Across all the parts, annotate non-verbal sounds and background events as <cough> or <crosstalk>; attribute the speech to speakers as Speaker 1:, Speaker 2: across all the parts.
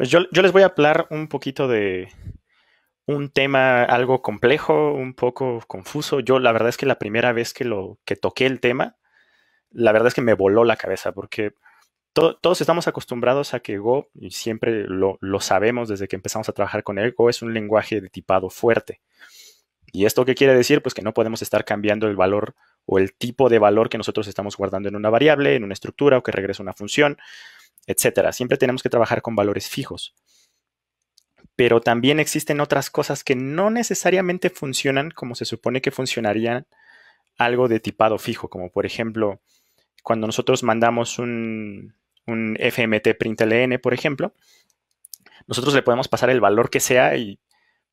Speaker 1: Pues yo, les voy a hablar un poquito de un tema algo complejo, un poco confuso. Yo la verdad es que la primera vez que, lo, que toqué el tema, la verdad es que me voló la cabeza porque todos estamos acostumbrados a que Go, y siempre lo, lo, sabemos desde que empezamos a trabajar con él, Go es un lenguaje de tipado fuerte. ¿Y esto qué quiere decir? Pues que no podemos estar cambiando el valor o el tipo de valor que nosotros estamos guardando en una variable, en una estructura o que regresa una función etcétera. Siempre tenemos que trabajar con valores fijos. Pero también existen otras cosas que no necesariamente funcionan como se supone que funcionarían algo de tipado fijo, como por ejemplo, cuando nosotros mandamos un, un FMT println, por ejemplo, nosotros le podemos pasar el valor que sea y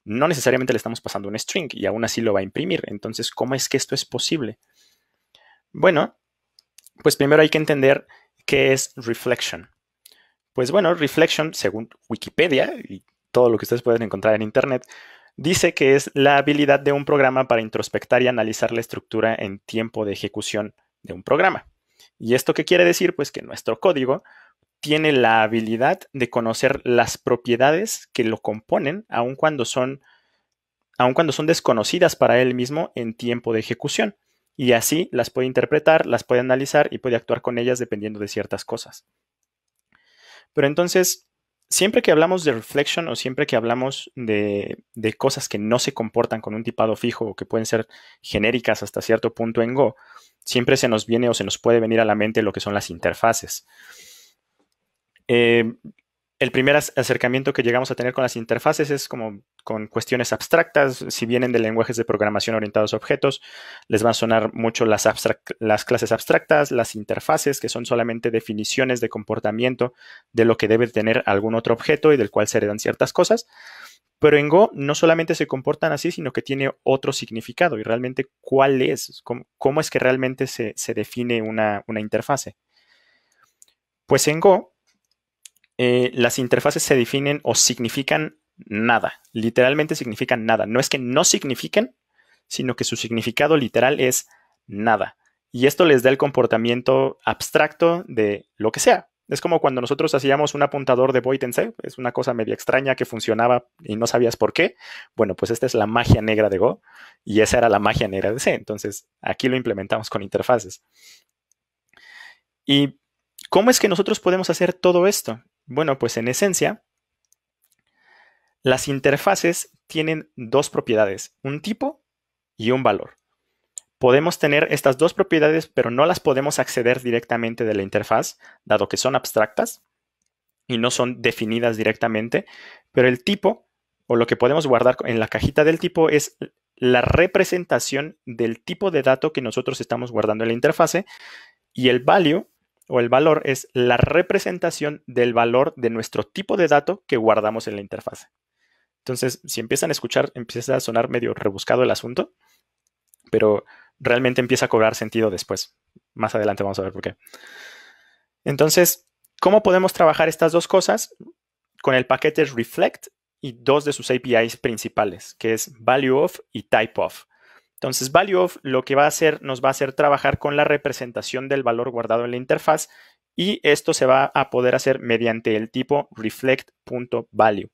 Speaker 1: no necesariamente le estamos pasando un string y aún así lo va a imprimir. Entonces, ¿cómo es que esto es posible? Bueno, pues primero hay que entender qué es reflection. Pues bueno, Reflection, según Wikipedia y todo lo que ustedes pueden encontrar en Internet, dice que es la habilidad de un programa para introspectar y analizar la estructura en tiempo de ejecución de un programa. ¿Y esto qué quiere decir? Pues que nuestro código tiene la habilidad de conocer las propiedades que lo componen, aun cuando son, aun cuando son desconocidas para él mismo en tiempo de ejecución. Y así las puede interpretar, las puede analizar y puede actuar con ellas dependiendo de ciertas cosas. Pero entonces, siempre que hablamos de reflection o siempre que hablamos de, cosas que no se comportan con un tipado fijo o que pueden ser genéricas hasta cierto punto en Go, siempre se nos viene o se nos puede venir a la mente lo que son las interfaces. Eh, el primer acercamiento que llegamos a tener con las interfaces es como con cuestiones abstractas. Si vienen de lenguajes de programación orientados a objetos, les van a sonar mucho las, clases abstractas, las interfaces, que son solamente definiciones de comportamiento de lo que debe tener algún otro objeto y del cual se heredan ciertas cosas. Pero en Go no solamente se comportan así, sino que tiene otro significado y realmente cuál es, cómo, es que realmente se, define una, una interfase. Pues en Go eh, las interfaces se definen o significan nada. Literalmente significan nada. No es que no signifiquen, sino que su significado literal es nada. Y esto les da el comportamiento abstracto de lo que sea. Es como cuando nosotros hacíamos un apuntador de Void en es una cosa media extraña que funcionaba y no sabías por qué. Bueno, pues esta es la magia negra de Go y esa era la magia negra de C. Entonces, aquí lo implementamos con interfaces. ¿Y cómo es que nosotros podemos hacer todo esto? Bueno, pues en esencia, las interfaces tienen dos propiedades, un tipo y un valor. Podemos tener estas dos propiedades, pero no las podemos acceder directamente de la interfaz, dado que son abstractas y no son definidas directamente, pero el tipo o lo que podemos guardar en la cajita del tipo es la representación del tipo de dato que nosotros estamos guardando en la interfase y el value o el valor es la representación del valor de nuestro tipo de dato que guardamos en la interfaz. Entonces, si empiezan a escuchar, empieza a sonar medio rebuscado el asunto, pero realmente empieza a cobrar sentido después. Más adelante vamos a ver por qué. Entonces, ¿cómo podemos trabajar estas dos cosas? Con el paquete Reflect y dos de sus APIs principales, que es ValueOf y TypeOf. Entonces, ValueOf lo que va a hacer, nos va a hacer trabajar con la representación del valor guardado en la interfaz y esto se va a poder hacer mediante el tipo reflect.value.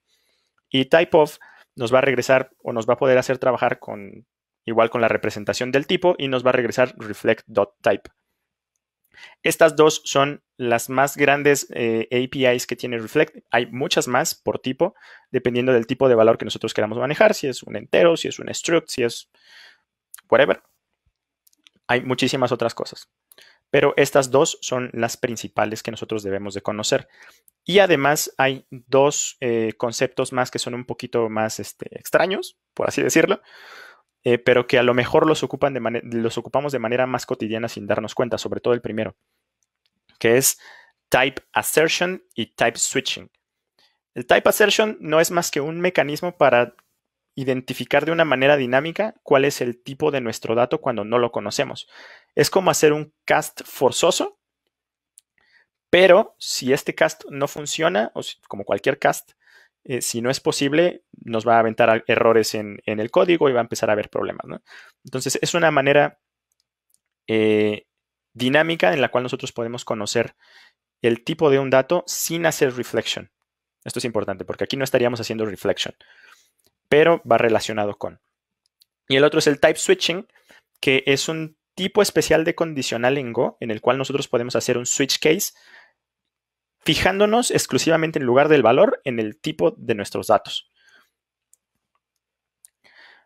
Speaker 1: Y typeof nos va a regresar o nos va a poder hacer trabajar con igual con la representación del tipo y nos va a regresar reflect.type. Estas dos son las más grandes eh, APIs que tiene Reflect. Hay muchas más por tipo, dependiendo del tipo de valor que nosotros queramos manejar, si es un entero, si es un struct, si es whatever. Hay muchísimas otras cosas. Pero estas dos son las principales que nosotros debemos de conocer. Y además hay dos eh, conceptos más que son un poquito más este, extraños, por así decirlo, eh, pero que a lo mejor los, ocupan de los ocupamos de manera más cotidiana sin darnos cuenta, sobre todo el primero, que es type assertion y type switching. El type assertion no es más que un mecanismo para identificar de una manera dinámica cuál es el tipo de nuestro dato cuando no lo conocemos. Es como hacer un cast forzoso, pero si este cast no funciona, o como cualquier cast, eh, si no es posible, nos va a aventar errores en, el código y va a empezar a haber problemas. Entonces, es una manera eh, dinámica en la cual nosotros podemos conocer el tipo de un dato sin hacer reflection. Esto es importante porque aquí no estaríamos haciendo reflection pero va relacionado con. Y el otro es el type switching, que es un tipo especial de condicional en Go, en el cual nosotros podemos hacer un switch case fijándonos exclusivamente en lugar del valor en el tipo de nuestros datos.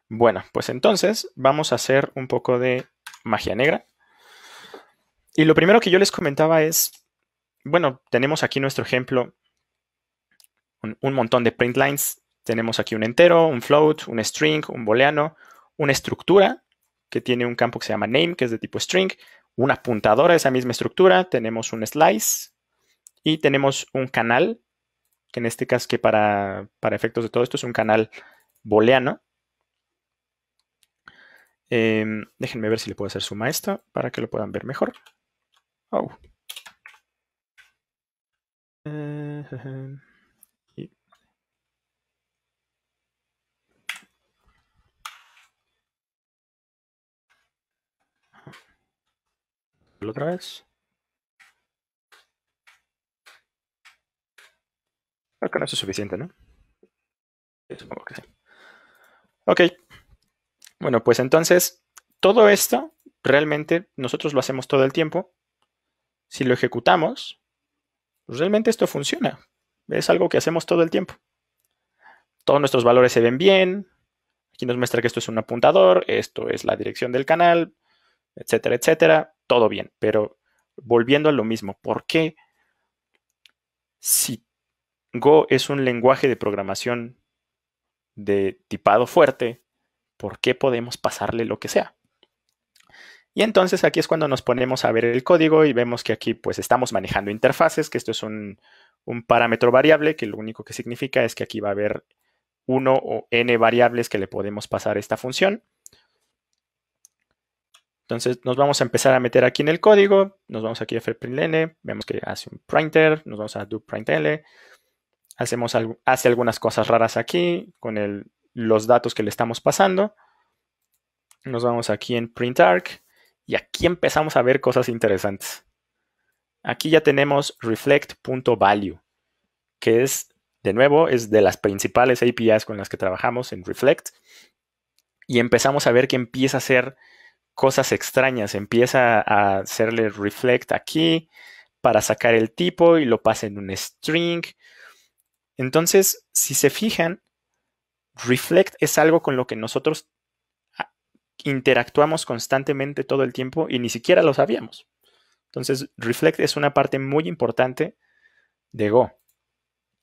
Speaker 1: Bueno, pues entonces vamos a hacer un poco de magia negra. Y lo primero que yo les comentaba es, bueno, tenemos aquí nuestro ejemplo, un, un montón de print lines tenemos aquí un entero, un float, un string, un booleano, una estructura que tiene un campo que se llama name, que es de tipo string, una apuntadora esa misma estructura, tenemos un slice y tenemos un canal, que en este caso que para, efectos de todo esto es un canal booleano. Em, déjenme ver si le puedo hacer suma a esto para que lo puedan ver mejor. Oh. Eh, otra vez. Creo no es suficiente, ¿no? Supongo que sí. Ok. Bueno, pues entonces, todo esto realmente nosotros lo hacemos todo el tiempo. Si lo ejecutamos, pues realmente esto funciona. Es algo que hacemos todo el tiempo. Todos nuestros valores se ven bien. Aquí nos muestra que esto es un apuntador, esto es la dirección del canal, etcétera, etcétera todo bien. Pero volviendo a lo mismo, ¿por qué si Go es un lenguaje de programación de tipado fuerte, ¿por qué podemos pasarle lo que sea? Y entonces aquí es cuando nos ponemos a ver el código y vemos que aquí pues estamos manejando interfaces, que esto es un, parámetro variable, que lo único que significa es que aquí va a haber uno o n variables que le podemos pasar a esta función. Entonces nos vamos a empezar a meter aquí en el código, nos vamos aquí a fprintln, vemos que hace un printer, nos vamos a do hacemos hace algunas cosas raras aquí con los datos que le estamos pasando. Nos vamos aquí en printarc y aquí empezamos a ver cosas interesantes. Aquí ya tenemos reflect.value, que es, de nuevo, es de las principales APIs con las que trabajamos en Reflect. Y empezamos a ver que empieza a ser cosas extrañas. Empieza a hacerle reflect aquí para sacar el tipo y lo pasa en un string. Entonces, si se fijan, reflect es algo con lo que nosotros ah, interactuamos constantemente todo el tiempo y ni siquiera lo sabíamos. Entonces, reflect es una parte muy importante de Go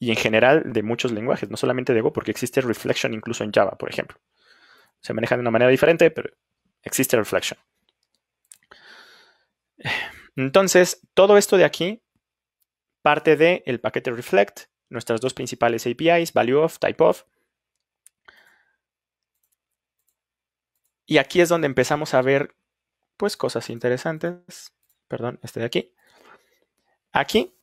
Speaker 1: y en general de muchos lenguajes, no solamente de Go, porque existe reflection incluso en Java, por ejemplo. Se maneja de una manera diferente, pero existe reflection. Entonces, todo esto de aquí parte del paquete reflect, nuestras dos principales APIs, value of type of Y aquí es donde empezamos a ver pues cosas interesantes. Perdón, este de aquí. Aquí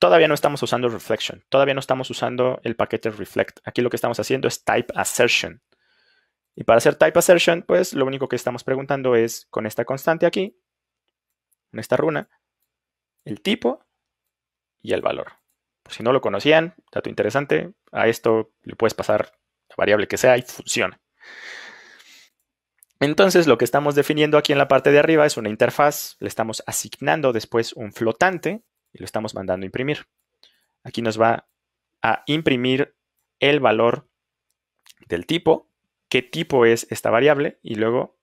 Speaker 1: todavía no estamos usando reflection, todavía no estamos usando el paquete reflect. Aquí lo que estamos haciendo es type assertion. Y para hacer type assertion, pues lo único que estamos preguntando es con esta constante aquí, con esta runa, el tipo y el valor. si no lo conocían, dato interesante, a esto le puedes pasar la variable que sea y funciona. Entonces lo que estamos definiendo aquí en la parte de arriba es una interfaz, le estamos asignando después un flotante y lo estamos mandando a imprimir. Aquí nos va a imprimir el valor del tipo qué tipo es esta variable y luego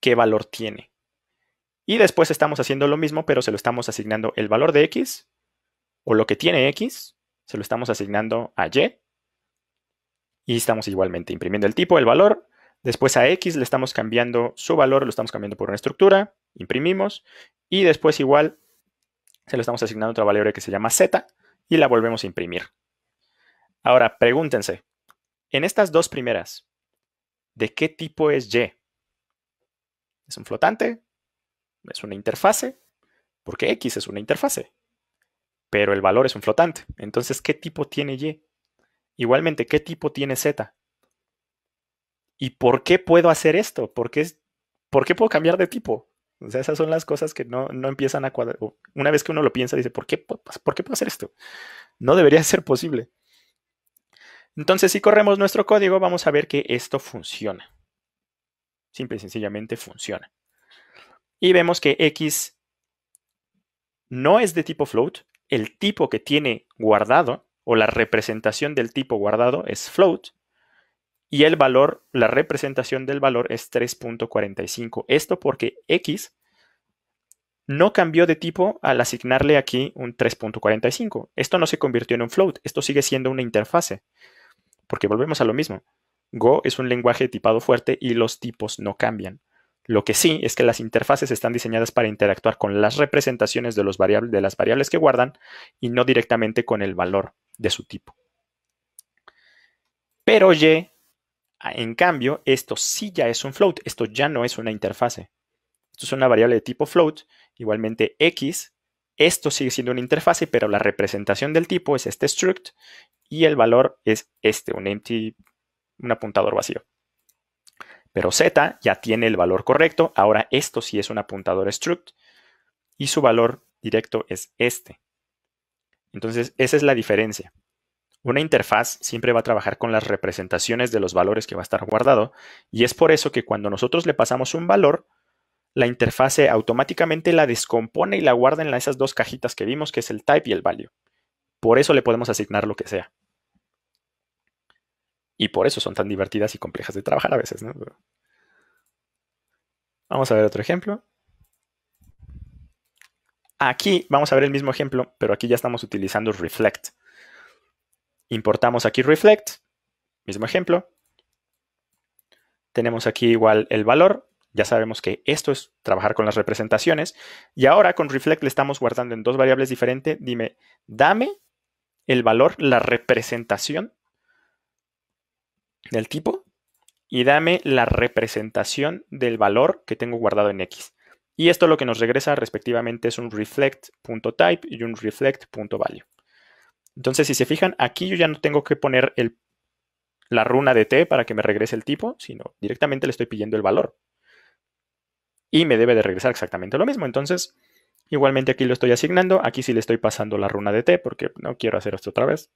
Speaker 1: qué valor tiene. Y después estamos haciendo lo mismo, pero se lo estamos asignando el valor de x o lo que tiene x, se lo estamos asignando a y. Y estamos igualmente imprimiendo el tipo, el valor. Después a x le estamos cambiando su valor, lo estamos cambiando por una estructura, imprimimos. Y después igual se lo estamos asignando otra variable que se llama z y la volvemos a imprimir. Ahora, pregúntense, en estas dos primeras, ¿de qué tipo es Y? ¿Es un flotante? ¿Es una interfase? Porque X es una interfase, pero el valor es un flotante. Entonces, ¿qué tipo tiene Y? Igualmente, ¿qué tipo tiene Z? ¿Y por qué puedo hacer esto? ¿Por qué, puedo cambiar de tipo? O sea, esas son las cosas que no, empiezan a cuadrar. Una vez que uno lo piensa, dice, ¿por qué, ¿por qué puedo hacer esto? No debería <laughs> ser posible. Entonces, si corremos nuestro código, vamos a ver que esto funciona. Simple y sencillamente funciona. Y vemos que x no es de tipo float. El tipo que tiene guardado o la representación del tipo guardado es float. Y el valor, la representación del valor es 3.45. Esto porque x no cambió de tipo al asignarle aquí un 3.45. Esto no se convirtió en un float, esto sigue siendo una interfase. Porque volvemos a lo mismo. Go es un lenguaje tipado fuerte y los tipos no cambian. Lo que sí es que las interfaces están diseñadas para interactuar con las representaciones de, las variables que guardan y no directamente con el valor de su tipo. Pero Y, en cambio, esto sí ya es un float, esto ya no es una interfase. Esto es una variable de tipo float, igualmente X, esto sigue siendo una interfase, pero la representación del tipo es este struct y el valor es este, un empty, un apuntador vacío. Pero z ya tiene el valor correcto, ahora esto sí es un apuntador struct y su valor directo es este. Entonces, esa es la diferencia. Una interfaz siempre va a trabajar con las representaciones de los valores que va a estar guardado y es por eso que cuando nosotros le pasamos un valor, la interfaz automáticamente la descompone y la guarda en esas dos cajitas que vimos, que es el type y el value. Por eso le podemos asignar lo que sea. Y por eso son tan divertidas y complejas de trabajar a veces, ¿no? Vamos a ver otro ejemplo. Aquí vamos a ver el mismo ejemplo, pero aquí ya estamos utilizando reflect. Importamos aquí reflect, mismo ejemplo. Tenemos aquí igual el valor, ya sabemos que esto es trabajar con las representaciones. Y ahora con reflect le estamos guardando en dos variables diferentes. Dime, dame el valor, la representación del tipo y dame la representación del valor que tengo guardado en X. Y esto lo que nos regresa respectivamente es un reflect.type y un reflect.value. Entonces, si se fijan, aquí yo ya no tengo que poner el, la runa de t para que me regrese el tipo, sino directamente le estoy pidiendo el valor. Y me debe de regresar exactamente lo mismo. Entonces, igualmente aquí lo estoy asignando, aquí sí le estoy pasando la runa de t porque no quiero hacer esto otra vez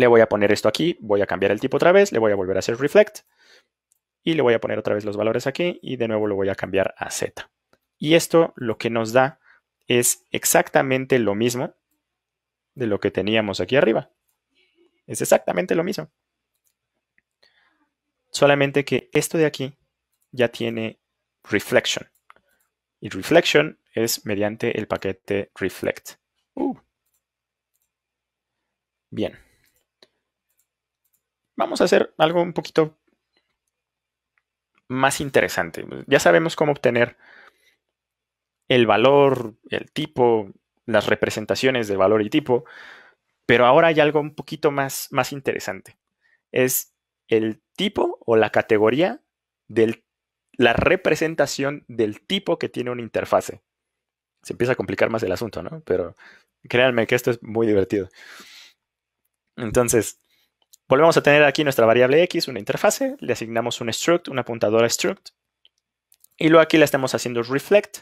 Speaker 1: le voy a poner esto aquí, voy a cambiar el tipo otra vez, le voy a volver a hacer reflect y le voy a poner otra vez los valores aquí y de nuevo lo voy a cambiar a z. Y esto lo que nos da es exactamente lo mismo de lo que teníamos aquí arriba. Es exactamente lo mismo. Solamente que esto de aquí ya tiene reflection. Y reflection es mediante el paquete reflect. Uh. Bien vamos a hacer algo un poquito más interesante. Ya sabemos cómo obtener el valor, el tipo, las representaciones de valor y tipo, pero ahora hay algo un poquito más, más interesante. Es el tipo o la categoría de la representación del tipo que tiene una interfase. Se empieza a complicar más el asunto, ¿no? Pero créanme que esto es muy divertido. Entonces, Volvemos a tener aquí nuestra variable x, una interfase, le asignamos un struct, una apuntador struct, y luego aquí le estamos haciendo reflect,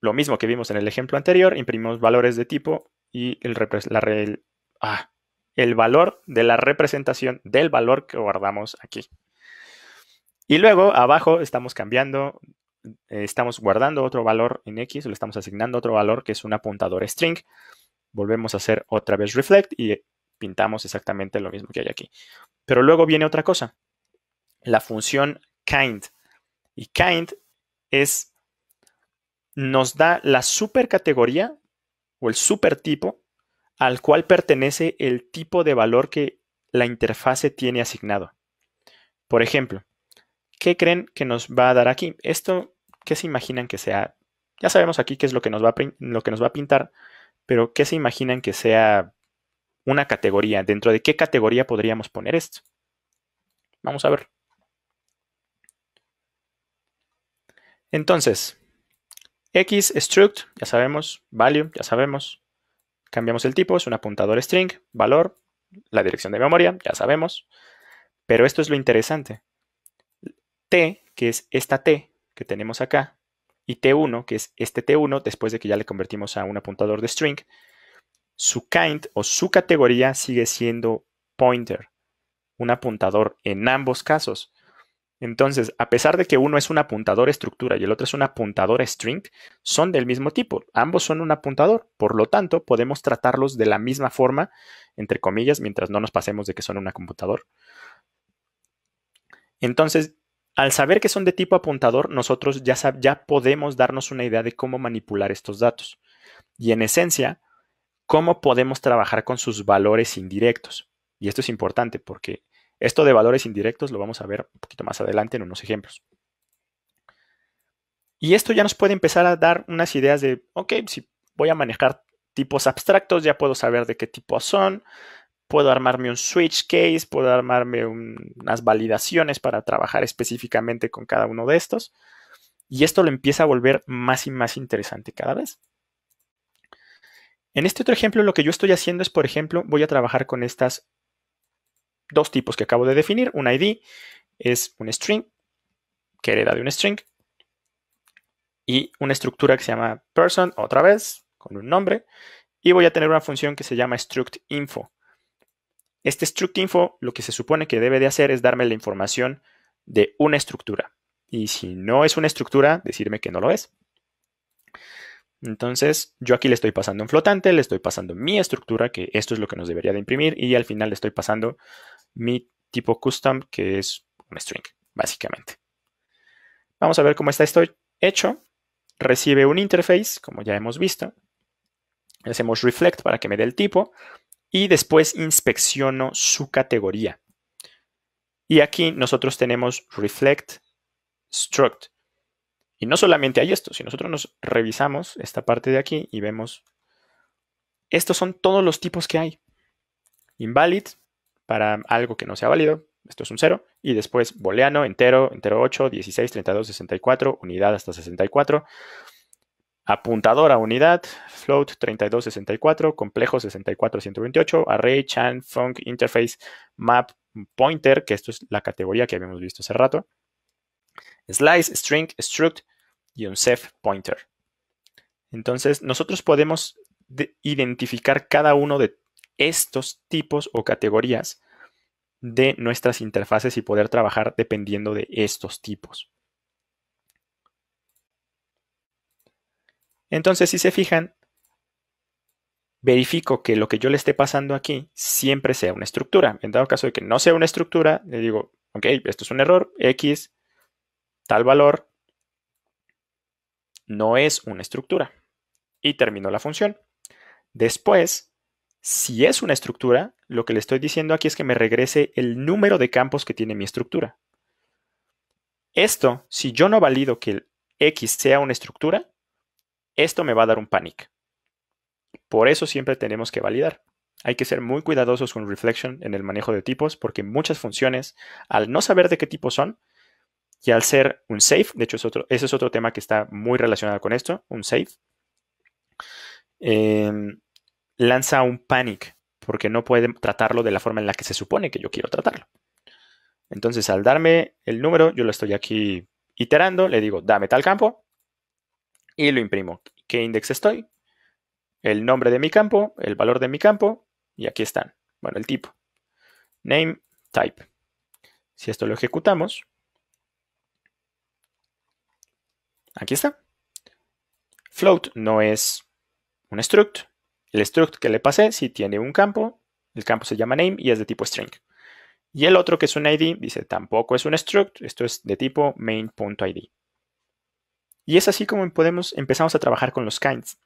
Speaker 1: lo mismo que vimos en el ejemplo anterior, imprimimos valores de tipo y el, ah, el, valor de la representación del valor que guardamos aquí. Y luego abajo estamos cambiando, eh, estamos guardando otro valor en X, le estamos asignando otro valor que es un apuntador string. Volvemos a hacer otra vez reflect y pintamos exactamente lo mismo que hay aquí. Pero luego viene otra cosa, la función kind. Y kind es, nos da la supercategoría o el supertipo al cual pertenece el tipo de valor que la interfase tiene asignado. Por ejemplo, ¿qué creen que nos va a dar aquí? Esto, ¿qué se imaginan que sea? Ya sabemos aquí qué es lo que nos va a, lo que nos va a pintar, pero ¿qué se imaginan que sea una categoría. ¿Dentro de qué categoría podríamos poner esto? Vamos a ver. Entonces, X struct, ya sabemos, value, ya sabemos. Cambiamos el tipo, es un apuntador string, valor, la dirección de memoria, ya sabemos. Pero esto es lo interesante. T, que es esta T que tenemos acá, y T1, que es este T1, después de que ya le convertimos a un apuntador de string, su kind o su categoría sigue siendo pointer, un apuntador en ambos casos. Entonces, a pesar de que uno es un apuntador estructura y el otro es un apuntador string, son del mismo tipo. Ambos son un apuntador. Por lo tanto, podemos tratarlos de la misma forma, entre comillas, mientras no nos pasemos de que son un computadora. Entonces, al saber que son de tipo apuntador, nosotros ya, ya podemos darnos una idea de cómo manipular estos datos. Y en esencia, cómo podemos trabajar con sus valores indirectos. Y esto es importante porque esto de valores indirectos lo vamos a ver un poquito más adelante en unos ejemplos. Y esto ya nos puede empezar a dar unas ideas de, ok, si voy a manejar tipos abstractos, ya puedo saber de qué tipo son, puedo armarme un switch case, puedo armarme unas validaciones para trabajar específicamente con cada uno de estos. Y esto lo empieza a volver más y más interesante cada vez. En este otro ejemplo lo que yo estoy haciendo es, por ejemplo, voy a trabajar con estas dos tipos que acabo de definir. Un ID es un string, que hereda de un string, y una estructura que se llama person, otra vez, con un nombre, y voy a tener una función que se llama StructInfo. info. Este StructInfo, info lo que se supone que debe de hacer es darme la información de una estructura. Y si no es una estructura, decirme que no lo es. Entonces, yo aquí le estoy pasando un flotante, le estoy pasando mi estructura, que esto es lo que nos debería de imprimir, y al final le estoy pasando mi tipo custom, que es un string, básicamente. Vamos a ver cómo está esto hecho. Recibe un interface, como ya hemos visto. Hacemos reflect para que me dé el tipo. Y después inspecciono su categoría. Y aquí nosotros tenemos reflect struct. Y no solamente hay esto, si nosotros nos revisamos esta parte de aquí y vemos, estos son todos los tipos que hay. Invalid, para algo que no sea válido, esto es un 0, y después booleano, entero, entero 8, 16, 32, 64, unidad hasta 64, Apuntadora, unidad, float 32, 64, complejo 64, 128, array, chan, func, interface, map, pointer, que esto es la categoría que habíamos visto hace rato, Slice, string, struct y un self pointer. Entonces, nosotros podemos identificar cada uno de estos tipos o categorías de nuestras interfaces y poder trabajar dependiendo de estos tipos. Entonces, si se fijan, verifico que lo que yo le esté pasando aquí siempre sea una estructura. En dado caso de que no sea una estructura, le digo, ok, esto es un error, X, Tal valor no es una estructura. Y termino la función. Después, si es una estructura, lo que le estoy diciendo aquí es que me regrese el número de campos que tiene mi estructura. Esto, si yo no valido que el X sea una estructura, esto me va a dar un panic. Por eso siempre tenemos que validar. Hay que ser muy cuidadosos con reflection en el manejo de tipos porque muchas funciones, al no saber de qué tipo son, y al ser un safe, de hecho otro, ese es otro tema que está muy relacionado con esto, un safe, em, lanza un panic porque no puede tratarlo de la forma en la que se supone que yo quiero tratarlo. Entonces al darme el número, yo lo estoy aquí iterando, le digo, dame tal campo y lo imprimo. ¿Qué index estoy? El nombre de mi campo, el valor de mi campo y aquí están. Bueno, el tipo. Name, type. Si esto lo ejecutamos, Aquí está. Float no es un struct. El struct que le pasé sí tiene un campo. El campo se llama name y es de tipo string. Y el otro que es un ID dice tampoco es un struct. Esto es de tipo main.id. Y es así como empezamos a trabajar con los kinds.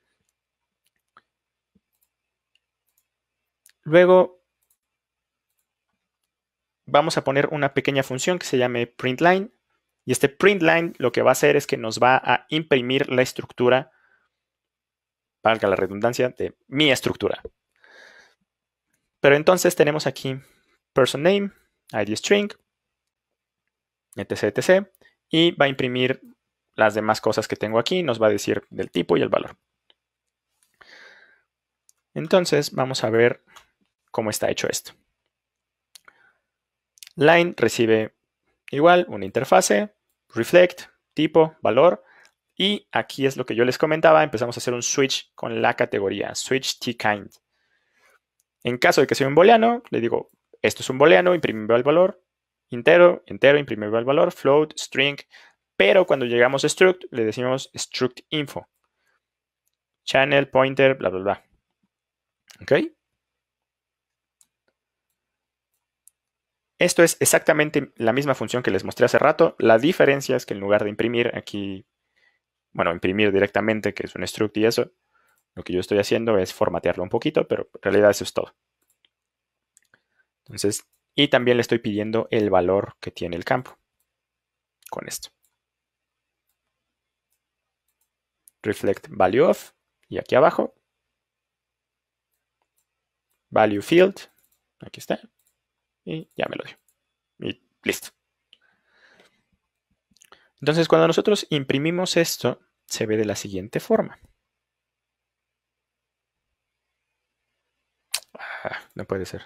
Speaker 1: Luego vamos a poner una pequeña función que se llame printLine y este print line lo que va a hacer es que nos va a imprimir la estructura, valga la redundancia, de mi estructura. Pero entonces tenemos aquí person name, id string, etc, etc. Y va a imprimir las demás cosas que tengo aquí, nos va a decir del tipo y el valor. Entonces vamos a ver cómo está hecho esto. Line recibe Igual, una interfase, reflect, tipo, valor. Y aquí es lo que yo les comentaba, empezamos a hacer un switch con la categoría, switch kind En caso de que sea un booleano, le digo, esto es un booleano, imprimir el valor, entero, entero, imprimir el valor, float, string, pero cuando llegamos a struct, le decimos struct info, channel, pointer, bla, bla, bla. ¿Ok? Esto es exactamente la misma función que les mostré hace rato. La diferencia es que en lugar de imprimir aquí, bueno, imprimir directamente, que es un struct y eso, lo que yo estoy haciendo es formatearlo un poquito, pero en realidad eso es todo. Entonces, y también le estoy pidiendo el valor que tiene el campo con esto. Reflect value of, y aquí abajo, value field, aquí está, y ya me lo dio. Y listo. Entonces, cuando nosotros imprimimos esto, se ve de la siguiente forma. Ah, no puede ser.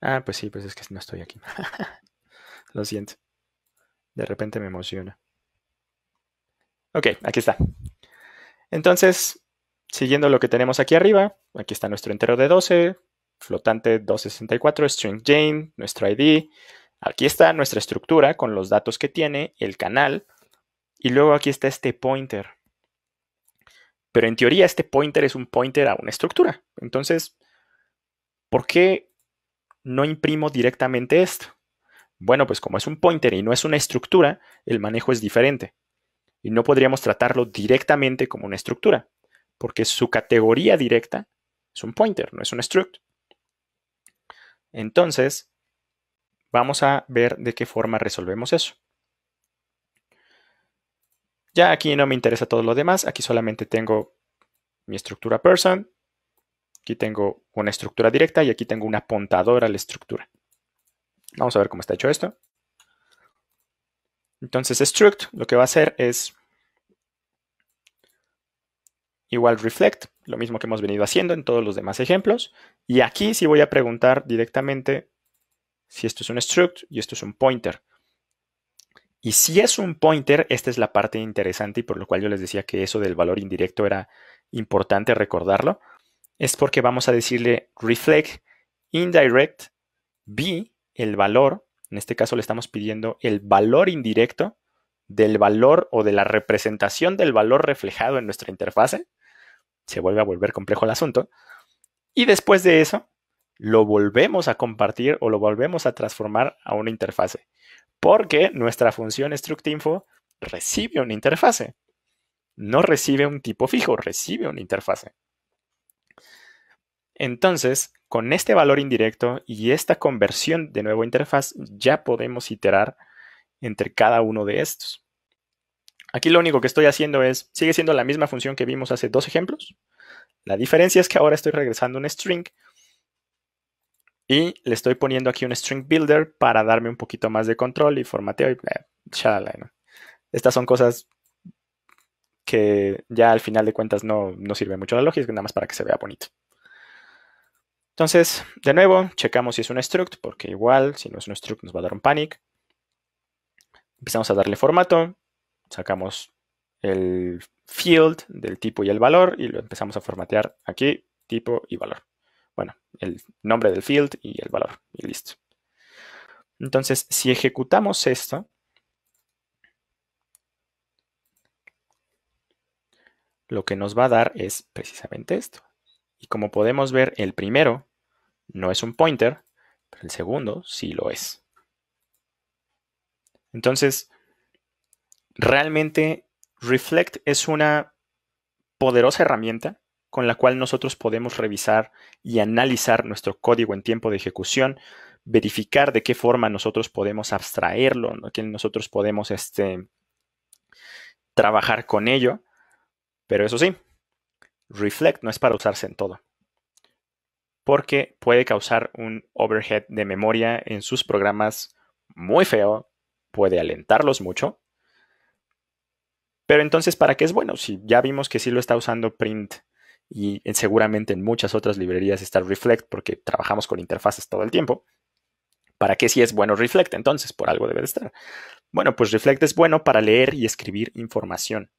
Speaker 1: Ah, pues sí, pues es que no estoy aquí. <laughs> lo siento. De repente me emociona. Ok, aquí está. Entonces, siguiendo lo que tenemos aquí arriba, aquí está nuestro entero de 12, flotante 264, string Jane, nuestro ID. Aquí está nuestra estructura con los datos que tiene, el canal, y luego aquí está este pointer. Pero en teoría este pointer es un pointer a una estructura. Entonces, ¿por qué no imprimo directamente esto? Bueno, pues como es un pointer y no es una estructura, el manejo es diferente. Y no podríamos tratarlo directamente como una estructura, porque su categoría directa es un pointer, no es un struct. Entonces, vamos a ver de qué forma resolvemos eso. Ya aquí no me interesa todo lo demás, aquí solamente tengo mi estructura person, aquí tengo una estructura directa y aquí tengo una apuntadora a la estructura. Vamos a ver cómo está hecho esto. Entonces, struct lo que va a hacer es igual reflect, lo mismo que hemos venido haciendo en todos los demás ejemplos. Y aquí sí voy a preguntar directamente si esto es un struct y esto es un pointer. Y si es un pointer, esta es la parte interesante y por lo cual yo les decía que eso del valor indirecto era importante recordarlo, es porque vamos a decirle reflect indirect b, el valor, en este caso le estamos pidiendo el valor indirecto del valor o de la representación del valor reflejado en nuestra interfase se vuelve a volver complejo el asunto. Y después de eso, lo volvemos a compartir o lo volvemos a transformar a una interfase. Porque nuestra función structinfo recibe una interfase. No recibe un tipo fijo, recibe una interfase. Entonces, con este valor indirecto y esta conversión de nuevo interfaz, ya podemos iterar entre cada uno de estos. Aquí lo único que estoy haciendo es, sigue siendo la misma función que vimos hace dos ejemplos. La diferencia es que ahora estoy regresando un string y le estoy poniendo aquí un string builder para darme un poquito más de control y formateo y Estas son cosas que ya al final de cuentas no, no sirve mucho la lógica, nada más para que se vea bonito. Entonces, de nuevo, checamos si es un struct, porque igual, si no es un struct nos va a dar un panic. Empezamos a darle formato, sacamos el field del tipo y el valor y lo empezamos a formatear aquí, tipo y valor. Bueno, el nombre del field y el valor y listo. Entonces, si ejecutamos esto, lo que nos va a dar es precisamente esto. Y como podemos ver, el primero no es un pointer, pero el segundo sí lo es. Entonces, realmente Reflect es una poderosa herramienta con la cual nosotros podemos revisar y analizar nuestro código en tiempo de ejecución, verificar de qué forma nosotros podemos abstraerlo, ¿no? que nosotros podemos este, trabajar con ello. Pero eso sí, Reflect no es para usarse en todo, porque puede causar un overhead de memoria en sus programas muy feo, puede alentarlos mucho pero entonces, ¿para qué es bueno? Si ya vimos que sí lo está usando Print y seguramente en muchas otras librerías está Reflect porque trabajamos con interfaces todo el tiempo. ¿Para qué si sí es bueno Reflect? Entonces, por algo debe de estar. Bueno, pues Reflect es bueno para leer y escribir información.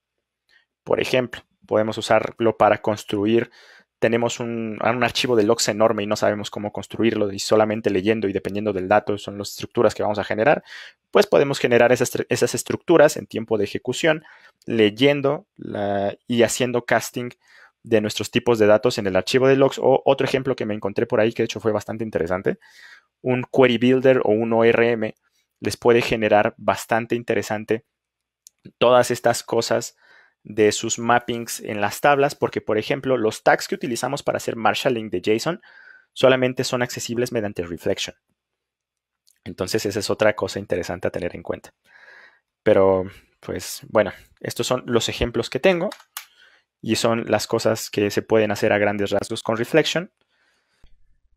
Speaker 1: Por ejemplo, podemos usarlo para construir tenemos ah, un, archivo de logs enorme y no sabemos cómo construirlo y solamente leyendo y dependiendo del dato son las estructuras que vamos a generar, pues podemos generar esas, estructuras en tiempo de ejecución leyendo y haciendo casting de nuestros tipos de datos en el archivo de logs o otro ejemplo que me encontré por ahí que de hecho fue bastante interesante, un query builder o un ORM les puede generar bastante interesante todas estas cosas de sus mappings en las tablas, porque por ejemplo los tags que utilizamos para hacer marshalling de JSON solamente son accesibles mediante reflection. Entonces esa es otra cosa interesante a tener en cuenta. Pero pues bueno, estos son los ejemplos que tengo y son las cosas que se pueden hacer a grandes rasgos con reflection.